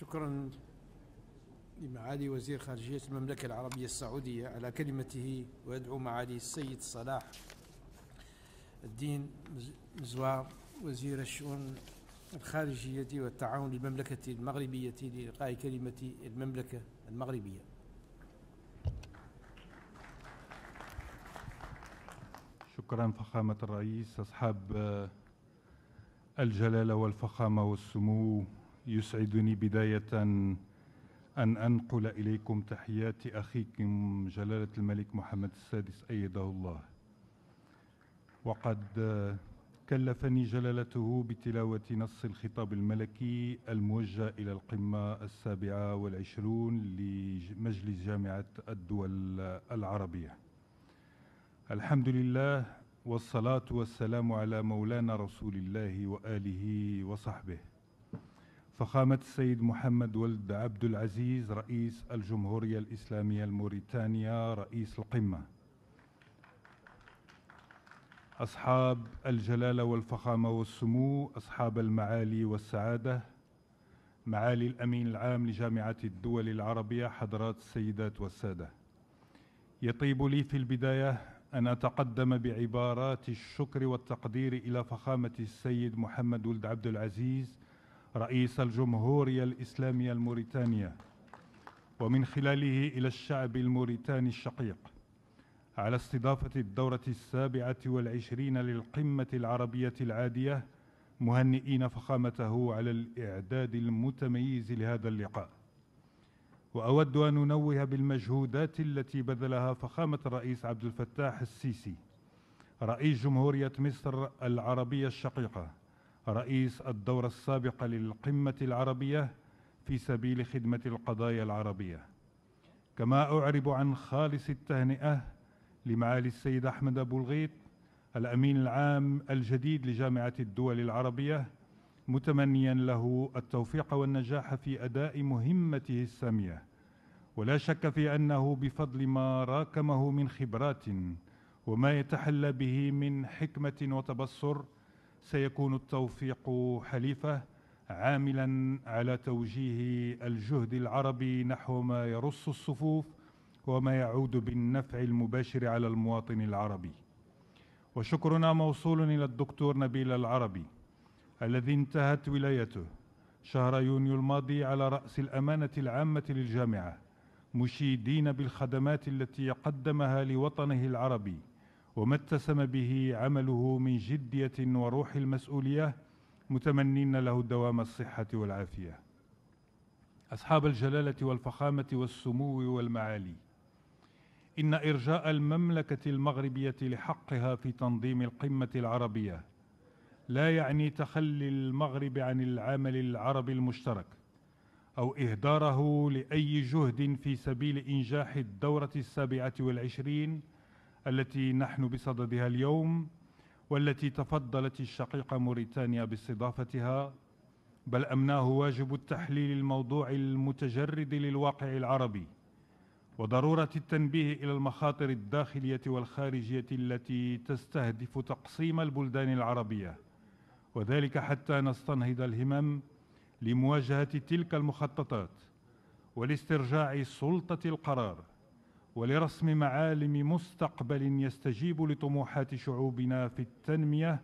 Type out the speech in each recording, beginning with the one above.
شكرا لمعالي وزير خارجية المملكة العربية السعودية على كلمته ويدعو معالي السيد صلاح الدين مزوار وزير الشؤون الخارجية والتعاون للمملكة المغربية لإلقاء كلمة المملكة المغربية شكرا فخامة الرئيس أصحاب الجلالة والفخامة والسمو يسعدني بداية أن أنقل إليكم تحيات أخيكم جلالة الملك محمد السادس أيده الله وقد كلفني جلالته بتلاوة نص الخطاب الملكي الموجه إلى القمة السابعة والعشرون لمجلس جامعة الدول العربية الحمد لله والصلاة والسلام على مولانا رسول الله وآله وصحبه فخامة السيد محمد ولد عبد العزيز رئيس الجمهورية الإسلامية الموريتانية رئيس القمة أصحاب الجلالة والفخامة والسمو أصحاب المعالي والسعادة معالي الأمين العام لجامعة الدول العربية حضرات السيدات والسادة يطيب لي في البداية أن أتقدم بعبارات الشكر والتقدير إلى فخامة السيد محمد ولد عبد العزيز رئيس الجمهورية الإسلامية الموريتانية ومن خلاله إلى الشعب الموريتاني الشقيق على استضافة الدورة السابعة والعشرين للقمة العربية العادية مهنئين فخامته على الإعداد المتميز لهذا اللقاء وأود أن أنوه بالمجهودات التي بذلها فخامة الرئيس عبد الفتاح السيسي رئيس جمهورية مصر العربية الشقيقة رئيس الدورة السابقة للقمة العربية في سبيل خدمة القضايا العربية كما أعرب عن خالص التهنئة لمعالي السيد أحمد أبو الغيط الأمين العام الجديد لجامعة الدول العربية متمنيا له التوفيق والنجاح في أداء مهمته السامية ولا شك في أنه بفضل ما راكمه من خبرات وما يتحلى به من حكمة وتبصر سيكون التوفيق حليفه عاملا على توجيه الجهد العربي نحو ما يرص الصفوف وما يعود بالنفع المباشر على المواطن العربي وشكرنا موصول إلى الدكتور نبيل العربي الذي انتهت ولايته شهر يونيو الماضي على رأس الأمانة العامة للجامعة مشيدين بالخدمات التي قدمها لوطنه العربي وما اتسم به عمله من جدية وروح المسؤولية متمنين له دوام الصحة والعافية أصحاب الجلالة والفخامة والسمو والمعالي إن إرجاء المملكة المغربية لحقها في تنظيم القمة العربية لا يعني تخلي المغرب عن العمل العربي المشترك أو إهداره لأي جهد في سبيل إنجاح الدورة السابعة والعشرين التي نحن بصددها اليوم والتي تفضلت الشقيقة موريتانيا باستضافتها بل أمناه واجب التحليل الموضوع المتجرد للواقع العربي وضرورة التنبيه إلى المخاطر الداخلية والخارجية التي تستهدف تقسيم البلدان العربية وذلك حتى نستنهض الهمم لمواجهة تلك المخططات ولاسترجاع سلطة القرار ولرسم معالم مستقبل يستجيب لطموحات شعوبنا في التنمية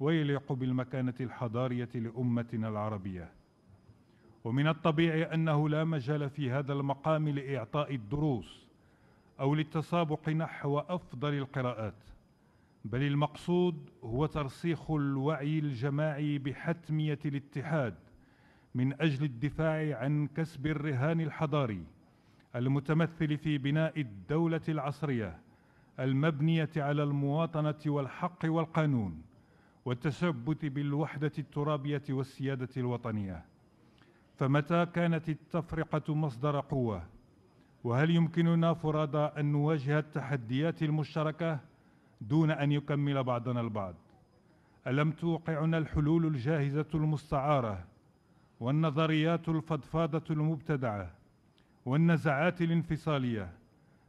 ويليق بالمكانة الحضارية لأمتنا العربية ومن الطبيعي أنه لا مجال في هذا المقام لإعطاء الدروس أو للتسابق نحو أفضل القراءات بل المقصود هو ترسيخ الوعي الجماعي بحتمية الاتحاد من أجل الدفاع عن كسب الرهان الحضاري المتمثل في بناء الدولة العصرية المبنية على المواطنة والحق والقانون والتثبت بالوحدة الترابية والسيادة الوطنية فمتى كانت التفرقة مصدر قوة وهل يمكننا فرادى أن نواجه التحديات المشتركة دون أن يكمل بعضنا البعض ألم توقعنا الحلول الجاهزة المستعارة والنظريات الفضفاضة المبتدعة والنزعات الانفصالية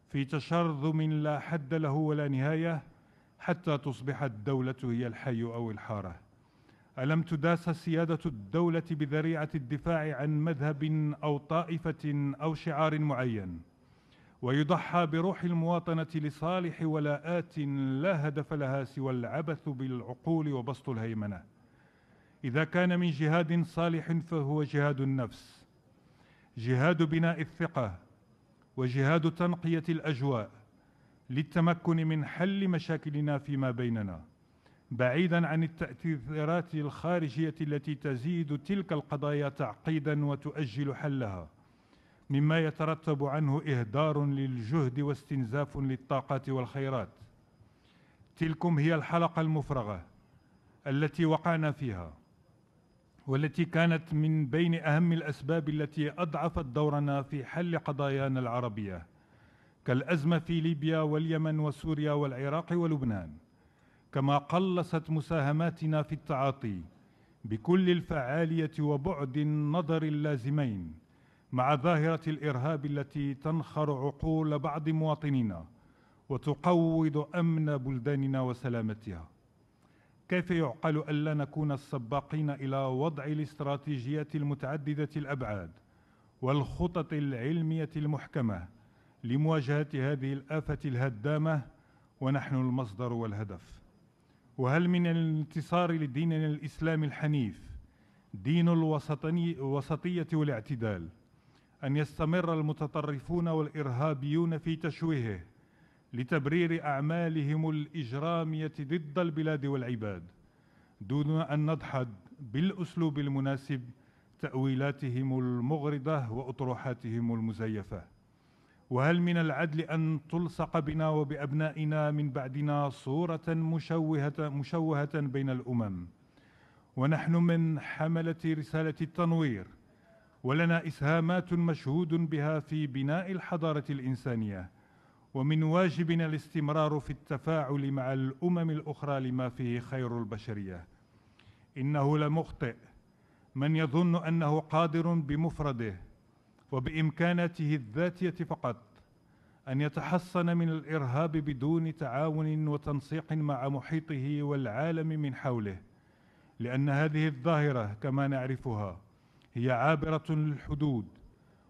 في تشرذم لا حد له ولا نهاية حتى تصبح الدولة هي الحي أو الحارة ألم تداس سيادة الدولة بذريعة الدفاع عن مذهب أو طائفة أو شعار معين ويضحى بروح المواطنة لصالح ولاءات لا هدف لها سوى العبث بالعقول وبسط الهيمنة إذا كان من جهاد صالح فهو جهاد النفس جهاد بناء الثقة وجهاد تنقية الأجواء للتمكن من حل مشاكلنا فيما بيننا بعيدا عن التأثيرات الخارجية التي تزيد تلك القضايا تعقيدا وتؤجل حلها مما يترتب عنه إهدار للجهد واستنزاف للطاقات والخيرات تلكم هي الحلقة المفرغة التي وقعنا فيها والتي كانت من بين أهم الأسباب التي أضعفت دورنا في حل قضايانا العربية كالأزمة في ليبيا واليمن وسوريا والعراق ولبنان كما قلصت مساهماتنا في التعاطي بكل الفعالية وبعد النظر اللازمين مع ظاهرة الإرهاب التي تنخر عقول بعض مواطنينا وتقوض أمن بلداننا وسلامتها كيف يعقل ألا نكون السباقين إلى وضع الاستراتيجيات المتعددة الأبعاد والخطط العلمية المحكمة لمواجهة هذه الآفة الهدامة ونحن المصدر والهدف وهل من الانتصار لديننا الإسلامي الحنيف دين الوسطية والاعتدال أن يستمر المتطرفون والإرهابيون في تشويهه لتبرير أعمالهم الإجرامية ضد البلاد والعباد دون أن نضحد بالأسلوب المناسب تأويلاتهم المغرضة وأطروحاتهم المزيفة وهل من العدل أن تلصق بنا وبأبنائنا من بعدنا صورة مشوهة, مشوهة بين الأمم ونحن من حملة رسالة التنوير ولنا إسهامات مشهود بها في بناء الحضارة الإنسانية ومن واجبنا الاستمرار في التفاعل مع الأمم الأخرى لما فيه خير البشرية إنه لمخطئ من يظن أنه قادر بمفرده وبإمكاناته الذاتية فقط أن يتحصن من الإرهاب بدون تعاون وتنسيق مع محيطه والعالم من حوله لأن هذه الظاهرة كما نعرفها هي عابرة للحدود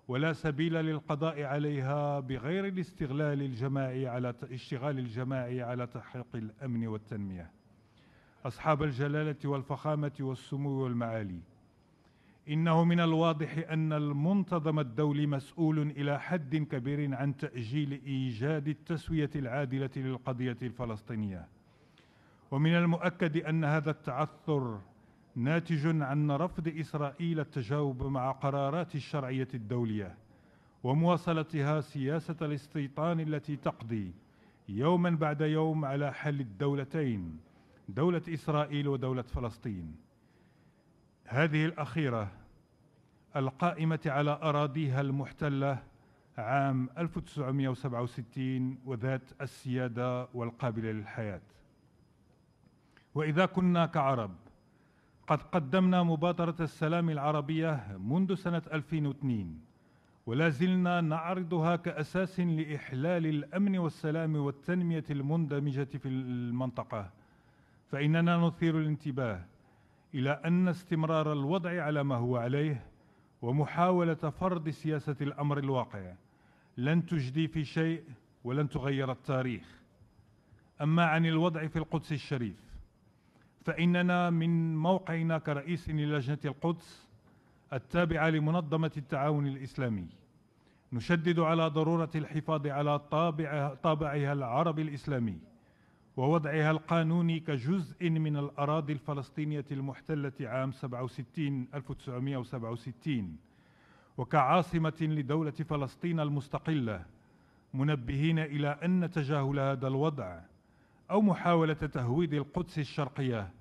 ولا سبيل للقضاء عليها بغير الاستغلال الجماعي على اشتغال الجماعي على تحقيق الأمن والتنمية أصحاب الجلالة والفخامة والسمو والمعالي إنه من الواضح أن المنتظم الدولي مسؤول إلى حد كبير عن تأجيل إيجاد التسوية العادلة للقضية الفلسطينية ومن المؤكد أن هذا التعثر ناتج عن رفض إسرائيل التجاوب مع قرارات الشرعية الدولية ومواصلتها سياسة الاستيطان التي تقضي يوما بعد يوم على حل الدولتين دولة إسرائيل ودولة فلسطين هذه الأخيرة القائمة على أراضيها المحتلة عام 1967 وذات السيادة والقابلة للحياة وإذا كنا كعرب قد قدمنا مبادرة السلام العربية منذ سنة 2002 ولا زلنا نعرضها كأساس لإحلال الأمن والسلام والتنمية المندمجة في المنطقة فإننا نثير الانتباه إلى أن استمرار الوضع على ما هو عليه ومحاولة فرض سياسة الأمر الواقع لن تجدي في شيء ولن تغير التاريخ أما عن الوضع في القدس الشريف فإننا من موقعنا كرئيس للجنة القدس التابعة لمنظمة التعاون الإسلامي نشدد على ضرورة الحفاظ على طابعها, طابعها العربي الإسلامي ووضعها القانوني كجزء من الأراضي الفلسطينية المحتلة عام 67 1967 وكعاصمة لدولة فلسطين المستقلة منبهين إلى أن تجاهل هذا الوضع أو محاولة تهويد القدس الشرقية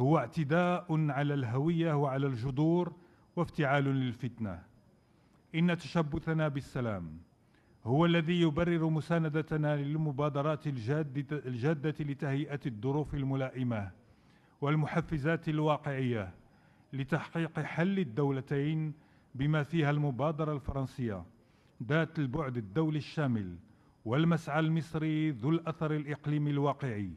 هو اعتداء على الهوية وعلى الجذور وافتعال للفتنة إن تشبثنا بالسلام هو الذي يبرر مساندتنا للمبادرات الجادة, الجادة لتهيئة الظروف الملائمة والمحفزات الواقعية لتحقيق حل الدولتين بما فيها المبادرة الفرنسية ذات البعد الدولي الشامل والمسعى المصري ذو الأثر الإقليمي الواقعي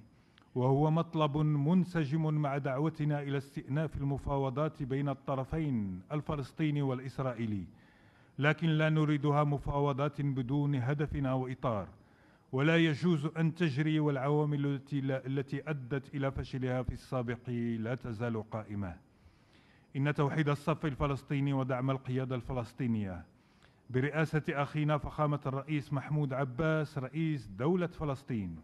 وهو مطلب منسجم مع دعوتنا إلى استئناف المفاوضات بين الطرفين الفلسطيني والإسرائيلي لكن لا نريدها مفاوضات بدون هدف أو إطار ولا يجوز أن تجري والعوامل التي, التي أدت إلى فشلها في السابق لا تزال قائمة إن توحيد الصف الفلسطيني ودعم القيادة الفلسطينية برئاسة أخينا فخامة الرئيس محمود عباس رئيس دولة فلسطين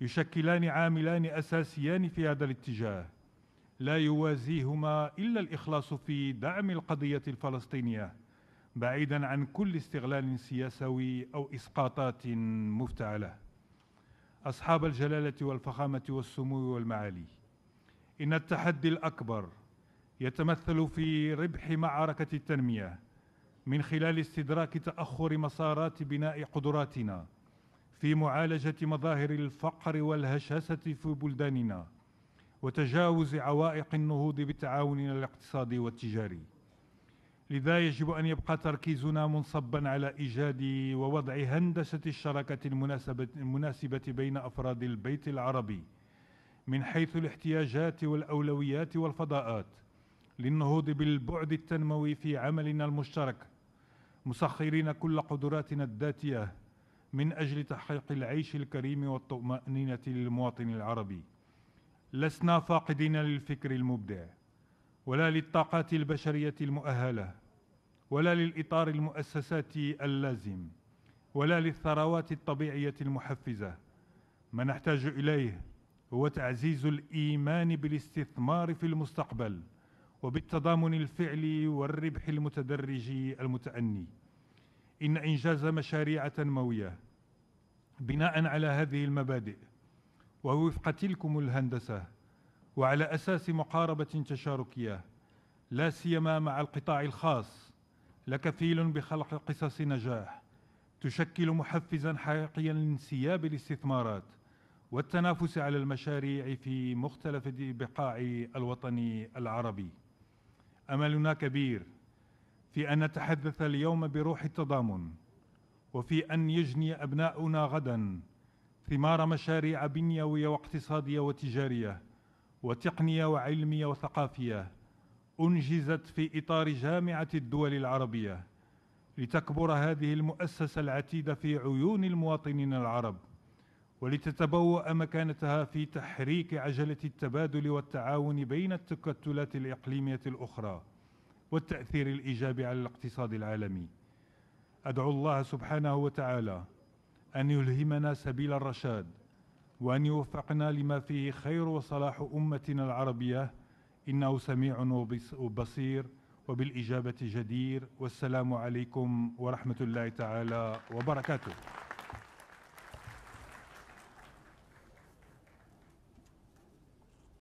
يشكلان عاملان أساسيان في هذا الاتجاه لا يوازيهما إلا الإخلاص في دعم القضية الفلسطينية بعيدا عن كل استغلال سياسوي أو إسقاطات مفتعلة أصحاب الجلالة والفخامة والسمو والمعالي إن التحدي الأكبر يتمثل في ربح معركة التنمية من خلال استدراك تاخر مسارات بناء قدراتنا في معالجه مظاهر الفقر والهشاسه في بلداننا وتجاوز عوائق النهوض بتعاوننا الاقتصادي والتجاري لذا يجب ان يبقى تركيزنا منصبا على ايجاد ووضع هندسه الشراكه المناسبه المناسبه بين افراد البيت العربي من حيث الاحتياجات والاولويات والفضاءات للنهوض بالبعد التنموي في عملنا المشترك مسخرين كل قدراتنا الذاتيه من اجل تحقيق العيش الكريم والطمانينه للمواطن العربي لسنا فاقدين للفكر المبدع ولا للطاقات البشريه المؤهله ولا للاطار المؤسساتي اللازم ولا للثروات الطبيعيه المحفزه ما نحتاج اليه هو تعزيز الايمان بالاستثمار في المستقبل وبالتضامن الفعلي والربح المتدرج المتأني إن إنجاز مشاريع تنموية بناء على هذه المبادئ ووفق تلكم الهندسة وعلى أساس مقاربة تشاركية لا سيما مع القطاع الخاص لكفيل بخلق قصص نجاح تشكل محفزا حقيقيا لانسياب الاستثمارات والتنافس على المشاريع في مختلف بقاع الوطن العربي املنا كبير في ان نتحدث اليوم بروح التضامن وفي ان يجني ابناؤنا غدا ثمار مشاريع بنيويه واقتصاديه وتجاريه وتقنيه وعلميه وثقافيه انجزت في اطار جامعه الدول العربيه لتكبر هذه المؤسسه العتيده في عيون المواطنين العرب ولتتبوأ مكانتها في تحريك عجلة التبادل والتعاون بين التكتلات الإقليمية الأخرى والتأثير الإيجابي على الاقتصاد العالمي أدعو الله سبحانه وتعالى أن يلهمنا سبيل الرشاد وأن يوفقنا لما فيه خير وصلاح أمتنا العربية إنه سميع وبصير وبالإجابة جدير والسلام عليكم ورحمة الله تعالى وبركاته